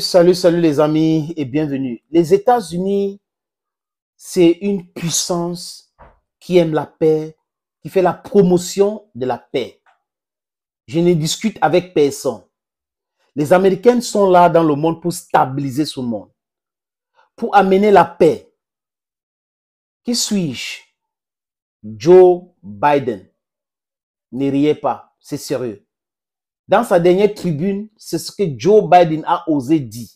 Salut, salut les amis et bienvenue. Les États-Unis, c'est une puissance qui aime la paix, qui fait la promotion de la paix. Je ne discute avec personne. Les Américains sont là dans le monde pour stabiliser ce monde, pour amener la paix. Qui suis-je Joe Biden. Ne riez pas, c'est sérieux. Dans sa dernière tribune, c'est ce que Joe Biden a osé dire.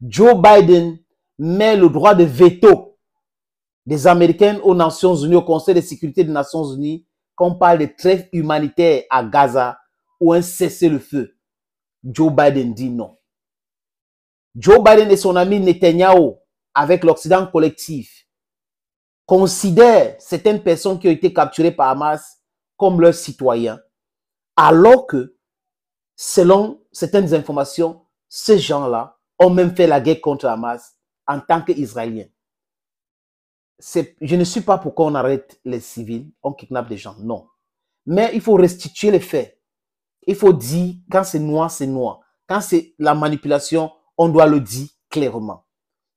Joe Biden met le droit de veto des Américains aux Nations Unies, au Conseil de sécurité des Nations Unies, quand on parle de trêve humanitaire à Gaza ou un cessez-le-feu. Joe Biden dit non. Joe Biden et son ami Netanyahu, avec l'Occident collectif, considèrent certaines personnes qui ont été capturées par Hamas comme leurs citoyens, alors que selon certaines informations, ces gens-là ont même fait la guerre contre Hamas en tant qu'Israéliens. Je ne suis pas pour qu'on arrête les civils, on kidnappe des gens, non. Mais il faut restituer les faits. Il faut dire quand c'est noir, c'est noir. Quand c'est la manipulation, on doit le dire clairement.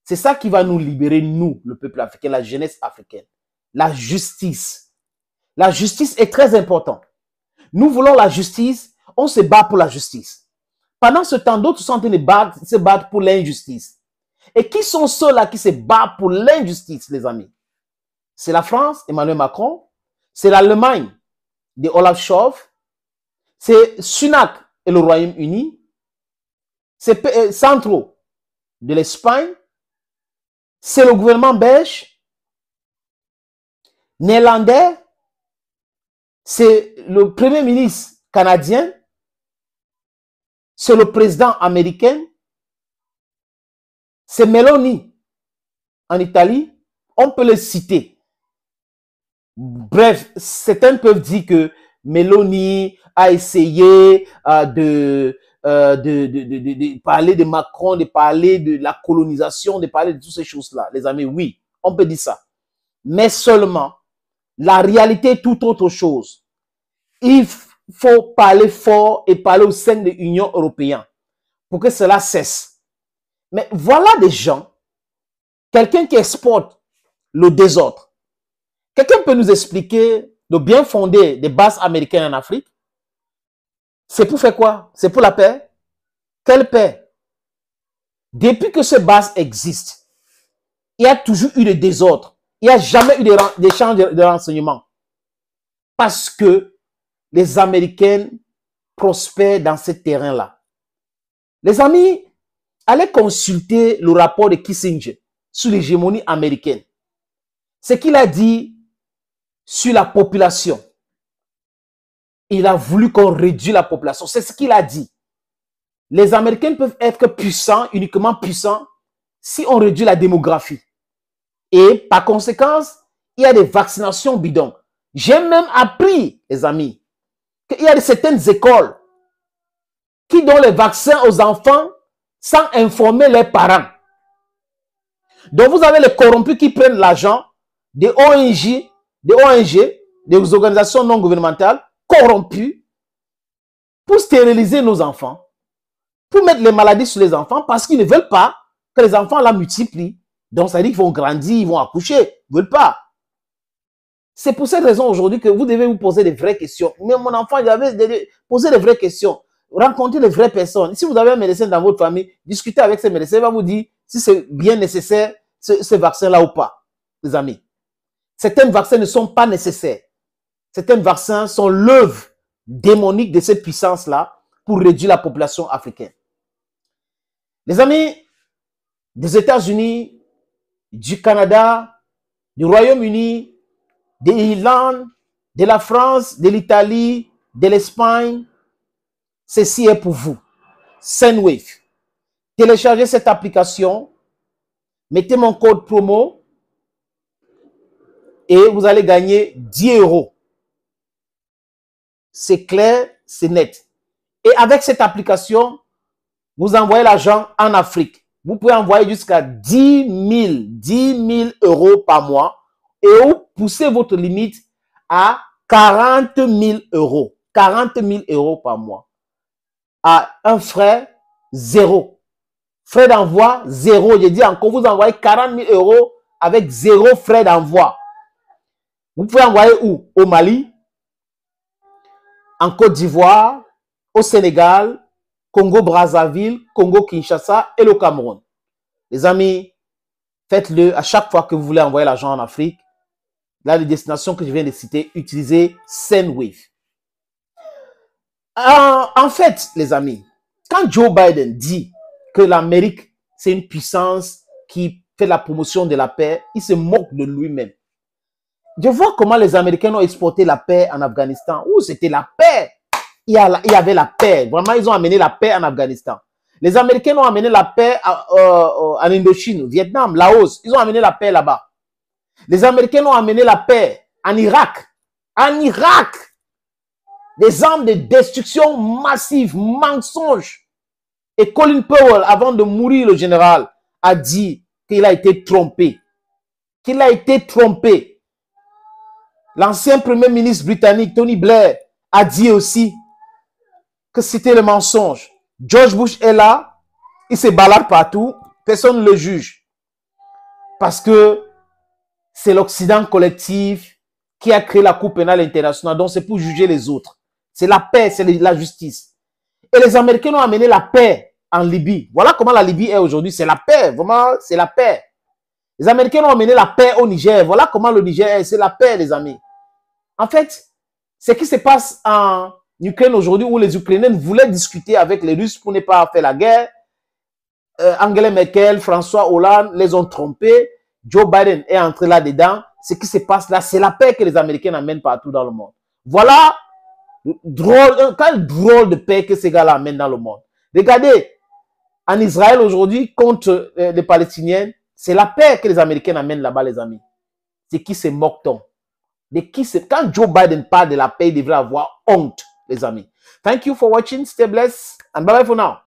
C'est ça qui va nous libérer, nous, le peuple africain, la jeunesse africaine. La justice. La justice est très importante. Nous voulons la justice on se bat pour la justice. Pendant ce temps, d'autres sont en train de se battre pour l'injustice. Et qui sont ceux-là qui se battent pour l'injustice, les amis C'est la France, Emmanuel Macron. C'est l'Allemagne de Olaf Scholz. C'est Sunak et le Royaume-Uni. C'est euh, Centro de l'Espagne. C'est le gouvernement belge. Néerlandais. C'est le premier ministre canadien c'est le président américain, c'est Meloni en Italie, on peut le citer. Bref, certains peuvent dire que Meloni a essayé euh, euh, de, parler de Macron, de parler de la colonisation, de parler de toutes ces choses-là. Les amis, oui, on peut dire ça. Mais seulement, la réalité est tout autre chose. If faut parler fort et parler au sein de l'Union européenne pour que cela cesse. Mais voilà des gens, quelqu'un qui exporte le désordre. Quelqu'un peut nous expliquer le bien fondé des bases américaines en Afrique C'est pour faire quoi C'est pour la paix Quelle paix Depuis que ces bases existent, il y a toujours eu des désordres. Il n'y a jamais eu d'échange de renseignements. Parce que les Américains prospèrent dans ce terrain-là. Les amis, allez consulter le rapport de Kissinger sur l'hégémonie américaine. Ce qu'il a dit sur la population. Il a voulu qu'on réduise la population. C'est ce qu'il a dit. Les Américains peuvent être puissants, uniquement puissants, si on réduit la démographie. Et par conséquent, il y a des vaccinations bidons. J'ai même appris, les amis, il y a certaines écoles qui donnent les vaccins aux enfants sans informer les parents. Donc vous avez les corrompus qui prennent l'argent des ONG, des ONG, des organisations non gouvernementales corrompues pour stériliser nos enfants, pour mettre les maladies sur les enfants parce qu'ils ne veulent pas que les enfants la multiplient. Donc ça veut dire qu'ils vont grandir, ils vont accoucher, ils ne veulent pas. C'est pour cette raison aujourd'hui que vous devez vous poser des vraies questions. Mais mon enfant, il avait posé des vraies questions. Rencontrez les vraies personnes. Si vous avez un médecin dans votre famille, discutez avec ces médecins. Il va vous dire si c'est bien nécessaire, ce, ce vaccin-là ou pas, les amis. Certains vaccins ne sont pas nécessaires. Certains vaccins sont l'œuvre démonique de cette puissance-là pour réduire la population africaine. Les amis, des États-Unis, du Canada, du Royaume-Uni, de l'Irlande, de la France, de l'Italie, de l'Espagne. Ceci est pour vous. SendWave. Téléchargez cette application. Mettez mon code promo et vous allez gagner 10 euros. C'est clair, c'est net. Et avec cette application, vous envoyez l'argent en Afrique. Vous pouvez envoyer jusqu'à 10 000, 10 000 euros par mois et vous, poussez votre limite à 40 000 euros. 40 000 euros par mois. À un frais zéro. Frais d'envoi zéro. Je dis encore, vous envoyez 40 000 euros avec zéro frais d'envoi. Vous pouvez envoyer où Au Mali, en Côte d'Ivoire, au Sénégal, Congo-Brazzaville, Congo-Kinshasa et le Cameroun. Les amis, faites-le à chaque fois que vous voulez envoyer l'argent en Afrique. Là, les destinations que je viens de citer, utiliser SendWave. Euh, en fait, les amis, quand Joe Biden dit que l'Amérique, c'est une puissance qui fait la promotion de la paix, il se moque de lui-même. Je vois comment les Américains ont exporté la paix en Afghanistan. Où c'était la paix. Il y avait la paix. Vraiment, ils ont amené la paix en Afghanistan. Les Américains ont amené la paix euh, euh, en Indochine, au Vietnam, Laos. Ils ont amené la paix là-bas. Les Américains ont amené la paix en Irak. En Irak, des armes de destruction massive, mensonge. Et Colin Powell, avant de mourir, le général, a dit qu'il a été trompé. Qu'il a été trompé. L'ancien premier ministre britannique, Tony Blair, a dit aussi que c'était le mensonge. George Bush est là, il se balade partout, personne ne le juge. Parce que c'est l'Occident collectif qui a créé la Cour pénale internationale, donc c'est pour juger les autres. C'est la paix, c'est la justice. Et les Américains ont amené la paix en Libye. Voilà comment la Libye est aujourd'hui. C'est la paix, vraiment, c'est la paix. Les Américains ont amené la paix au Niger. Voilà comment le Niger est. C'est la paix, les amis. En fait, ce qui se passe en Ukraine aujourd'hui, où les Ukrainiens voulaient discuter avec les Russes pour ne pas faire la guerre, euh, Angela Merkel, François Hollande les ont trompés. Joe Biden est entré là-dedans, ce qui se passe là, c'est la paix que les Américains amènent partout dans le monde. Voilà drôle, euh, quel drôle de paix que ces gars-là amènent dans le monde. Regardez, en Israël aujourd'hui, contre euh, les Palestiniens, c'est la paix que les Américains amènent là-bas, les amis. C'est qui se moque-t-on de qui se... Quand Joe Biden parle de la paix, il devrait avoir honte, les amis. Thank you for watching. Stay blessed and bye-bye for now.